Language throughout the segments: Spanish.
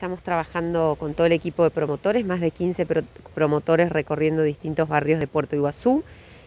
estamos trabajando con todo el equipo de promotores, más de 15 promotores recorriendo distintos barrios de Puerto Iguazú.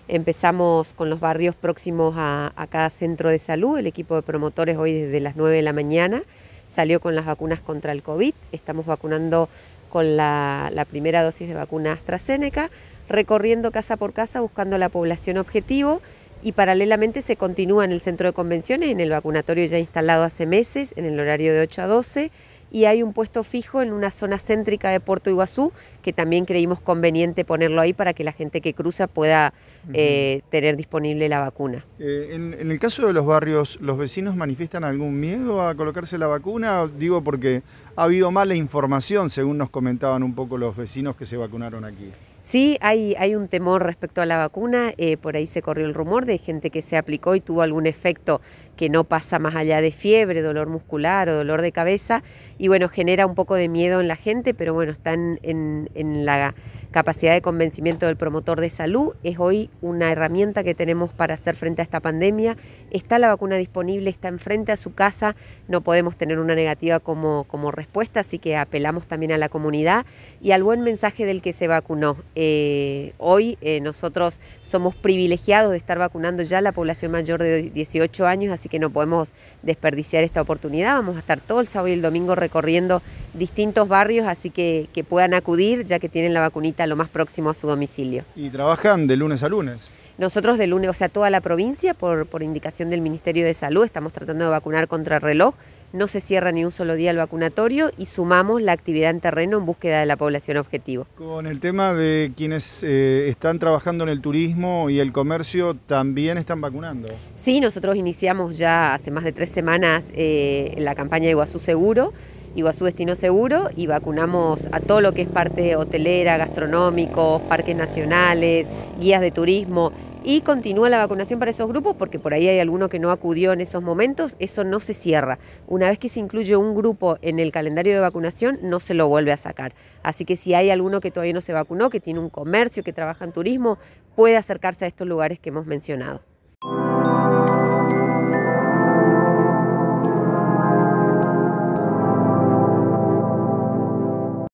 Empezamos con los barrios próximos a, cada centro de salud. El equipo de promotores hoy desde las 9 de la mañana salió con las vacunas contra el COVID. Estamos vacunando con la, la primera dosis de vacuna AstraZeneca, recorriendo casa por casa buscando la población objetivo y paralelamente se continúa en el centro de convenciones, en el vacunatorio ya instalado hace meses, en el horario de 8 a 12 y hay un puesto fijo en una zona céntrica de Puerto Iguazú, que también creímos conveniente ponerlo ahí para que la gente que cruza pueda eh, tener disponible la vacuna. Eh, en, el caso de los barrios, ¿los vecinos manifiestan algún miedo a colocarse la vacuna? Digo porque ha habido mala información, según nos comentaban un poco los vecinos que se vacunaron aquí. Sí, hay, hay un temor respecto a la vacuna. Eh, por ahí se corrió el rumor de gente que se aplicó y tuvo algún efecto que no pasa más allá de fiebre, dolor muscular o dolor de cabeza. Y bueno, genera un poco de miedo en la gente, pero bueno, están en, la capacidad de convencimiento del promotor de salud. Es hoy una herramienta que tenemos para hacer frente a esta pandemia. Está la vacuna disponible, está enfrente a su casa. No podemos tener una negativa como, como respuesta, así que apelamos también a la comunidad y al buen mensaje del que se vacunó. Eh, hoy eh, nosotros somos privilegiados de estar vacunando ya la población mayor de 18 años, así que no podemos desperdiciar esta oportunidad. Vamos a estar todo el sábado y el domingo recorriendo distintos barrios, así que, que puedan acudir ya que tienen la vacunita lo más próximo a su domicilio. ¿Y trabajan de lunes a lunes? Nosotros de lunes, o sea, toda la provincia, por, por indicación del Ministerio de Salud, estamos tratando de vacunar contra reloj no se cierra ni un solo día el vacunatorio y sumamos la actividad en terreno en búsqueda de la población objetivo. Con el tema de quienes eh, están trabajando en el turismo y el comercio, ¿también están vacunando? Sí, nosotros iniciamos ya hace más de tres semanas eh, la campaña Iguazú Seguro. Iguazú Destino Seguro y vacunamos a todo lo que es parte hotelera, gastronómicos, parques nacionales, guías de turismo, y continúa la vacunación para esos grupos porque por ahí hay alguno que no acudió en esos momentos, eso no se cierra. Una vez que se incluye un grupo en el calendario de vacunación, no se lo vuelve a sacar. Así que si hay alguno que todavía no se vacunó, que tiene un comercio, que trabaja en turismo, puede acercarse a estos lugares que hemos mencionado.